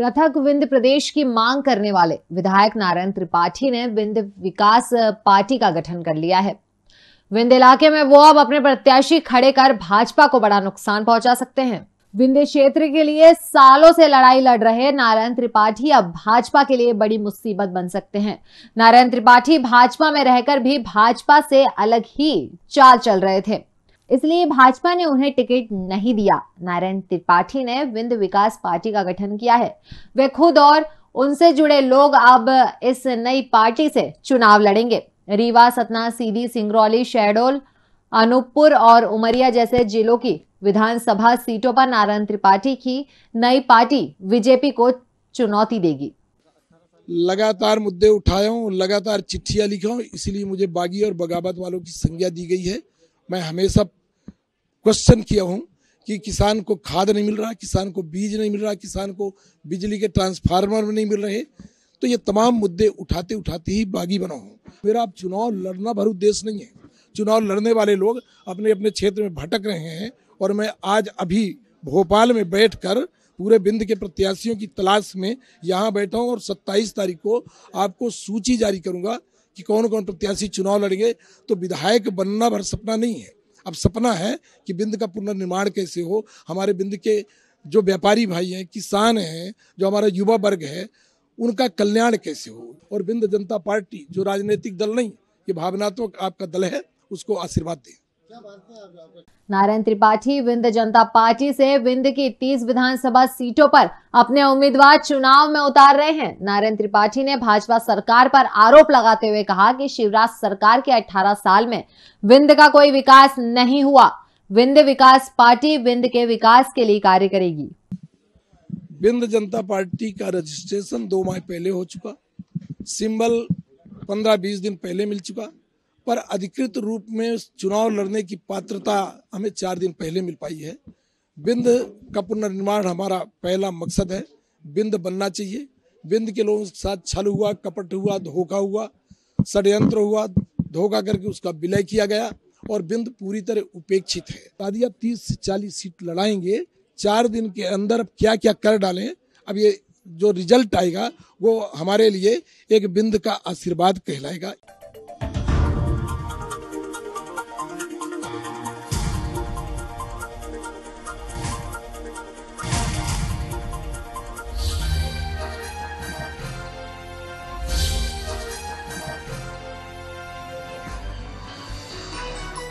पृथक विंध्य प्रदेश की मांग करने वाले विधायक नारायण त्रिपाठी ने विंध्य विकास पार्टी का गठन कर लिया है विंध्य इलाके में वो अब अपने प्रत्याशी खड़े कर भाजपा को बड़ा नुकसान पहुंचा सकते हैं विंध्य क्षेत्र के लिए सालों से लड़ाई लड़ रहे नारायण त्रिपाठी अब भाजपा के लिए बड़ी मुसीबत बन सकते हैं नारायण त्रिपाठी भाजपा में रहकर भी भाजपा से अलग ही चाल चल रहे थे इसलिए भाजपा ने उन्हें टिकट नहीं दिया नारायण त्रिपाठी ने विंध विकास पार्टी का गठन किया है वे खुद और उनसे जुड़े लोग अब इस नई पार्टी से चुनाव लड़ेंगे रीवा सतना सीधी सिंगरौली शहडोल अनूपपुर और उमरिया जैसे जिलों की विधानसभा सीटों पर नारायण त्रिपाठी की नई पार्टी बीजेपी को चुनौती देगी लगातार मुद्दे उठाया हूँ लगातार चिट्ठियां लिखा हूँ इसलिए मुझे बागी और बगावत वालों की संज्ञा दी गई है मैं हमेशा क्वेश्चन किया हूँ कि किसान को खाद नहीं मिल रहा किसान को बीज नहीं मिल रहा किसान को बिजली के ट्रांसफार्मर नहीं मिल रहे तो ये तमाम मुद्दे उठाते उठाते ही बागी बना हूँ मेरा आप चुनाव लड़ना भर उद्देश्य नहीं है चुनाव लड़ने वाले लोग अपने अपने क्षेत्र में भटक रहे हैं और मैं आज अभी भोपाल में बैठकर पूरे बिंद के प्रत्याशियों की तलाश में यहाँ बैठा हूँ और 27 तारीख को आपको सूची जारी करूँगा कि कौन कौन प्रत्याशी चुनाव लड़ेंगे तो विधायक बनना भर सपना नहीं है अब सपना है कि बिंद का पुनर्निर्माण कैसे हो हमारे बिंद के जो व्यापारी भाई हैं किसान हैं जो हमारा युवा वर्ग है उनका कल्याण कैसे हो और बिंद जनता पार्टी जो राजनीतिक दल नहीं ये भावनात्मक तो आपका दल है उसको आशीर्वाद दें नारायण त्रिपाठी विंद जनता पार्टी से विंद की तीस विधानसभा सीटों पर अपने उम्मीदवार चुनाव में उतार रहे हैं नारायण त्रिपाठी ने भाजपा सरकार पर आरोप लगाते हुए कहा कि शिवराज सरकार के 18 साल में विंद का कोई विकास नहीं हुआ विंद विकास पार्टी विंद के विकास के लिए कार्य करेगी विंद जनता पार्टी का रजिस्ट्रेशन दो माह पहले हो चुका सिंबल पंद्रह बीस दिन पहले मिल चुका पर अधिकृत रूप में चुनाव लड़ने की पात्रता हमें चार दिन पहले मिल पाई है बिंद का पुनर्निर्माण हमारा पहला मकसद है बिंद बनना चाहिए बिंद के लोगों के साथ छल हुआ कपट हुआ धोखा हुआ षडयंत्र हुआ धोखा करके उसका विलय किया गया और बिंद पूरी तरह उपेक्षित है दादिया तीस से चालीस सीट लड़ाएंगे चार दिन के अंदर क्या क्या कर डालें अब ये जो रिजल्ट आएगा वो हमारे लिए एक बिंद का आशीर्वाद कहलाएगा